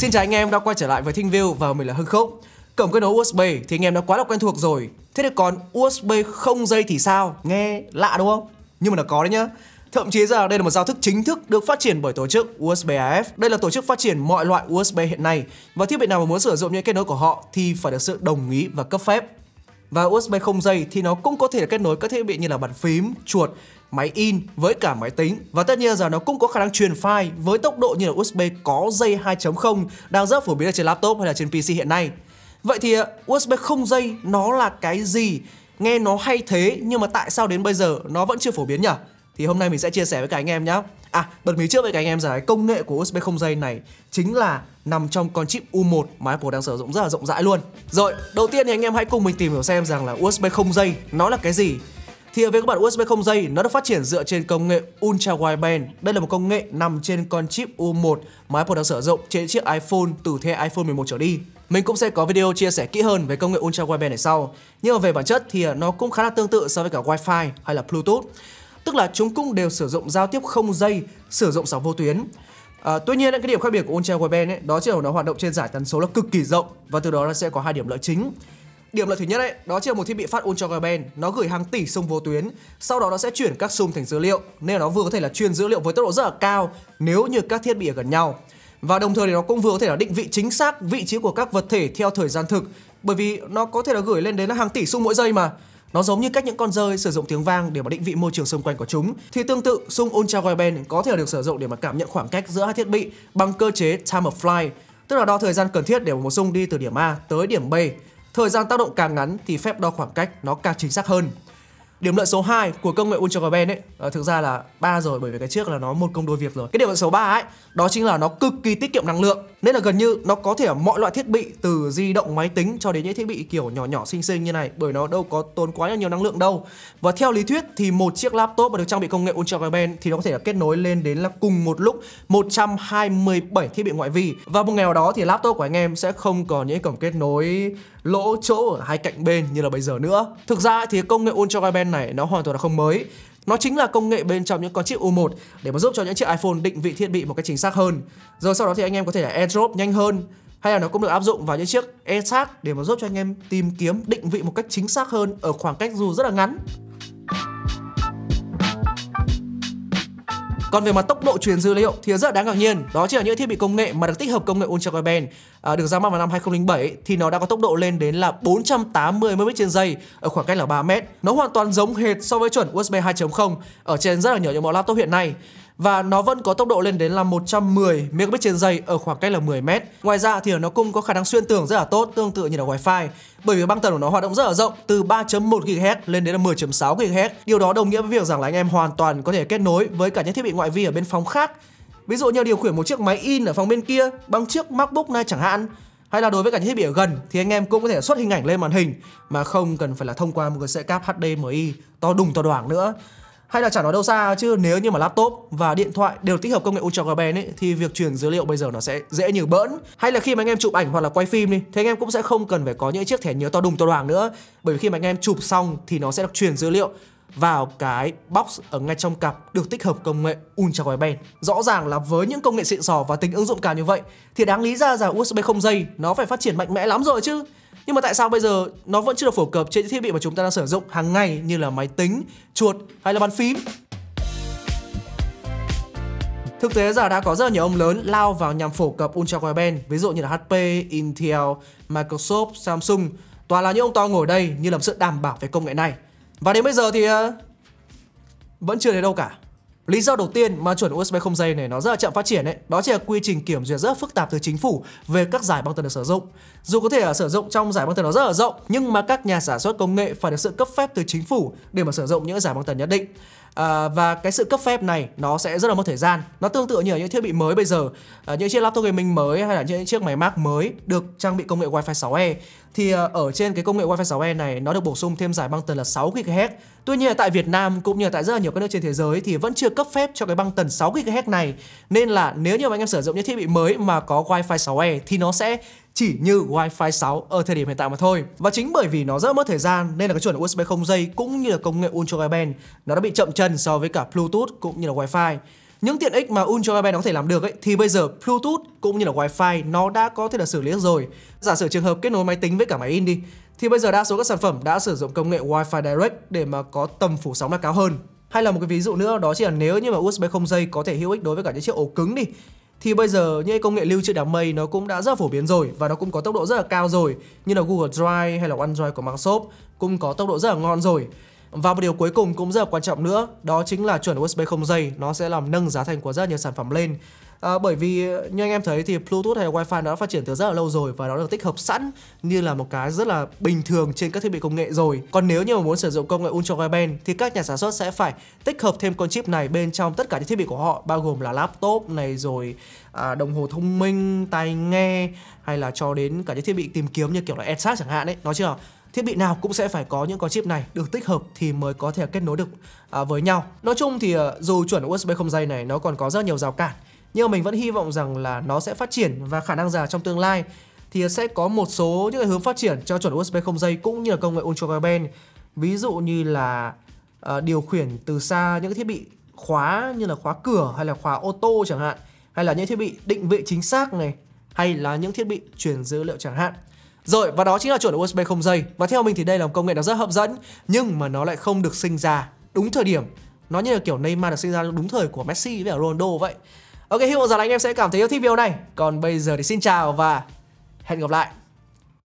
Xin chào anh em đã quay trở lại với Thinh View và mình là Hưng Khúc Cổng kết nối USB thì anh em đã quá là quen thuộc rồi Thế thì còn USB không dây thì sao? Nghe lạ đúng không? Nhưng mà nó có đấy nhá Thậm chí rằng đây là một giao thức chính thức được phát triển bởi tổ chức USB AF. Đây là tổ chức phát triển mọi loại USB hiện nay và thiết bị nào mà muốn sử dụng những kết nối của họ thì phải được sự đồng ý và cấp phép. Và USB không dây thì nó cũng có thể kết nối các thiết bị như là bàn phím, chuột máy in với cả máy tính và tất nhiên rằng nó cũng có khả năng truyền file với tốc độ như là USB có dây 2.0 đang rất phổ biến ở trên laptop hay là trên PC hiện nay. Vậy thì ờ, USB không dây nó là cái gì? Nghe nó hay thế nhưng mà tại sao đến bây giờ nó vẫn chưa phổ biến nhỉ? Thì hôm nay mình sẽ chia sẻ với cả anh em nhé. À, bật mí trước với cả anh em rằng công nghệ của USB không dây này chính là nằm trong con chip U1 mà Apple đang sử dụng rất là rộng rãi luôn. Rồi, đầu tiên thì anh em hãy cùng mình tìm hiểu xem rằng là USB không dây nó là cái gì thì về các bản USB không dây, nó được phát triển dựa trên công nghệ Ultra Wideband. Đây là một công nghệ nằm trên con chip U1 mà Apple đang sử dụng trên chiếc iPhone từ thế iPhone 11 trở đi. Mình cũng sẽ có video chia sẻ kỹ hơn về công nghệ Ultra Wideband này sau. Nhưng mà về bản chất thì nó cũng khá là tương tự so với cả Wi-Fi hay là Bluetooth. Tức là chúng cũng đều sử dụng giao tiếp không dây, sử dụng sóng vô tuyến. À, tuy nhiên cái điểm khác biệt của Ultra Wideband ấy, đó chính là nó hoạt động trên giải tần số là cực kỳ rộng và từ đó nó sẽ có hai điểm lợi chính. Điểm lợi thứ nhất ấy, đó chỉ là một thiết bị phát ultra wideband, nó gửi hàng tỷ xung vô tuyến, sau đó nó sẽ chuyển các xung thành dữ liệu, nên nó vừa có thể là truyền dữ liệu với tốc độ rất là cao nếu như các thiết bị ở gần nhau. Và đồng thời thì nó cũng vừa có thể là định vị chính xác vị trí của các vật thể theo thời gian thực, bởi vì nó có thể là gửi lên đến hàng tỷ xung mỗi giây mà. Nó giống như cách những con rơi sử dụng tiếng vang để mà định vị môi trường xung quanh của chúng thì tương tự xung ultra wideband có thể được sử dụng để mà cảm nhận khoảng cách giữa hai thiết bị bằng cơ chế time of flight, tức là đo thời gian cần thiết để một xung đi từ điểm A tới điểm B Thời gian tác động càng ngắn thì phép đo khoảng cách nó càng chính xác hơn. Điểm lợi số 2 của công nghệ Ultra Band ấy à, thực ra là 3 rồi bởi vì cái trước là nó một công đôi việc rồi. Cái điểm lợi số 3 ấy đó chính là nó cực kỳ tiết kiệm năng lượng. Nên là gần như nó có thể ở mọi loại thiết bị từ di động máy tính cho đến những thiết bị kiểu nhỏ nhỏ xinh xinh như này bởi nó đâu có tốn quá nhiều năng lượng đâu. Và theo lý thuyết thì một chiếc laptop mà được trang bị công nghệ Ultra Wideband thì nó có thể là kết nối lên đến là cùng một lúc 127 thiết bị ngoại vi. Và một ngày nào đó thì laptop của anh em sẽ không còn những cổng kết nối lỗ chỗ ở hai cạnh bên như là bây giờ nữa. Thực ra thì công nghệ Ultra Wideband này nó hoàn toàn là không mới nó chính là công nghệ bên trong những con chip U1 để mà giúp cho những chiếc iPhone định vị thiết bị một cách chính xác hơn. Rồi sau đó thì anh em có thể là airdrop nhanh hơn hay là nó cũng được áp dụng vào những chiếc AirTag để mà giúp cho anh em tìm kiếm định vị một cách chính xác hơn ở khoảng cách dù rất là ngắn. Còn về mặt tốc độ truyền dữ liệu thì rất đáng ngạc nhiên, đó chính là những thiết bị công nghệ mà được tích hợp công nghệ ultra-wideband à, được ra mắt vào năm 2007 thì nó đã có tốc độ lên đến là 480 mbps trên giây ở khoảng cách là 3 m. Nó hoàn toàn giống hệt so với chuẩn USB 2.0 ở trên rất là nhiều những mẫu laptop hiện nay và nó vẫn có tốc độ lên đến là 110 megabit trên giây ở khoảng cách là 10 mét. Ngoài ra thì nó cũng có khả năng xuyên tường rất là tốt tương tự như là wifi bởi vì băng tần của nó hoạt động rất là rộng từ 3.1 GHz lên đến là 10.6 GHz. Điều đó đồng nghĩa với việc rằng là anh em hoàn toàn có thể kết nối với cả những thiết bị ngoại vi ở bên phòng khác. Ví dụ như điều khiển một chiếc máy in ở phòng bên kia bằng chiếc MacBook này chẳng hạn hay là đối với cả những thiết bị ở gần thì anh em cũng có thể xuất hình ảnh lên màn hình mà không cần phải là thông qua một cái sợi cáp HDMI to đùng to đoảng nữa. Hay là chẳng nói đâu xa chứ nếu như mà laptop và điện thoại đều tích hợp công nghệ Ultra Wideband ấy thì việc truyền dữ liệu bây giờ nó sẽ dễ như bỡn. Hay là khi mà anh em chụp ảnh hoặc là quay phim đi thì anh em cũng sẽ không cần phải có những chiếc thẻ nhớ to đùng to đoàn nữa. Bởi vì khi mà anh em chụp xong thì nó sẽ được truyền dữ liệu vào cái box ở ngay trong cặp được tích hợp công nghệ Ultra Wideband. Rõ ràng là với những công nghệ xịn sò và tính ứng dụng cao như vậy thì đáng lý ra rằng USB không dây nó phải phát triển mạnh mẽ lắm rồi chứ nhưng mà tại sao bây giờ nó vẫn chưa được phổ cập trên những thiết bị mà chúng ta đang sử dụng hàng ngày như là máy tính, chuột hay là bàn phím? Thực tế giờ đã có rất là nhiều ông lớn lao vào nhằm phổ cập Ultra Wideband, ví dụ như là HP, Intel, Microsoft, Samsung. Toàn là những ông to ngồi đây như làm sự đảm bảo về công nghệ này. Và đến bây giờ thì ờ, vẫn chưa đến đâu cả. Lý do đầu tiên mà chuẩn USB không dây này nó rất là chậm phát triển ấy, đó chính là quy trình kiểm duyệt rất phức tạp từ chính phủ về các giải băng tần được sử dụng. Dù có thể là sử dụng trong giải băng tần nó rất là rộng, nhưng mà các nhà sản xuất công nghệ phải được sự cấp phép từ chính phủ để mà sử dụng những giải băng tần nhất định à, và cái sự cấp phép này nó sẽ rất là mất thời gian nó tương tự như ở những thiết bị mới bây giờ à, những chiếc laptop gaming mới hay là những chiếc máy Mac mới được trang bị công nghệ Wi-Fi 6E thì à, ở trên cái công nghệ Wi-Fi 6E này nó được bổ sung thêm giải băng tần là 6 GHz Tuy nhiên tại Việt Nam cũng như tại rất là nhiều các nước trên thế giới thì vẫn chưa cấp phép cho cái băng tần 6 GHz này nên là nếu như anh em sử dụng những thiết bị mới mà có Wi-Fi 6E thì nó sẽ chỉ như Wi-Fi 6 ở thời điểm hiện tại mà thôi. Và chính bởi vì nó rất mất thời gian nên là cái chuẩn USB không dây cũng như là công nghệ Ultra Wideband nó đã bị chậm chân so với cả Bluetooth cũng như là Wi-Fi. Những tiện ích mà Ultra Wideband có thể làm được ấy, thì bây giờ Bluetooth cũng như là Wi-Fi nó đã có thể là xử lý được rồi. Giả sử trường hợp kết nối máy tính với cả máy in đi, thì bây giờ đa số các sản phẩm đã sử dụng công nghệ Wi-Fi Direct để mà có tầm phủ sóng là cao hơn. Hay là một cái ví dụ nữa đó chỉ là nếu như mà USB không dây có thể hữu ích đối với cả những chiếc ổ cứng đi thì bây giờ những công nghệ lưu trữ đám mây nó cũng đã rất phổ biến rồi và nó cũng có tốc độ rất là cao rồi như là Google Drive hay là OneDrive của Microsoft cũng có tốc độ rất là ngon rồi và một điều cuối cùng cũng rất là quan trọng nữa đó chính là chuẩn USB không dây nó sẽ làm nâng giá thành của rất nhiều sản phẩm lên à, bởi vì như anh em thấy thì Bluetooth hay Wi-Fi nó đã phát triển từ rất là lâu rồi và nó được tích hợp sẵn như là một cái rất là bình thường trên các thiết bị công nghệ rồi. Còn nếu như mà muốn sử dụng công nghệ Ultra Wideband thì các nhà sản xuất sẽ phải tích hợp thêm con chip này bên trong tất cả những thiết bị của họ bao gồm là laptop này rồi à, đồng hồ thông minh, tai nghe hay là cho đến cả những thiết bị tìm kiếm như kiểu là AirTag chẳng hạn đấy nói chưa? thiết bị nào cũng sẽ phải có những con chip này được tích hợp thì mới có thể kết nối được à, với nhau. Nói chung thì à, dù chuẩn USB không dây này nó còn có rất nhiều rào cản nhưng mình vẫn hy vọng rằng là nó sẽ phát triển và khả năng là trong tương lai thì sẽ có một số những cái hướng phát triển cho chuẩn USB không dây cũng như là công nghệ Ultra Wideband ví dụ như là uh, điều khiển từ xa những thiết bị khóa như là khóa cửa hay là khóa ô tô chẳng hạn hay là những thiết bị định vị chính xác này hay là những thiết bị truyền dữ liệu chẳng hạn rồi và đó chính là chuẩn USB không dây Và theo mình thì đây là một công nghệ nó rất hấp dẫn Nhưng mà nó lại không được sinh ra đúng thời điểm Nó như là kiểu Neymar được sinh ra đúng thời của Messi với Ronaldo vậy Ok, hy vọng rằng anh em sẽ cảm thấy yêu thích video này Còn bây giờ thì xin chào và hẹn gặp lại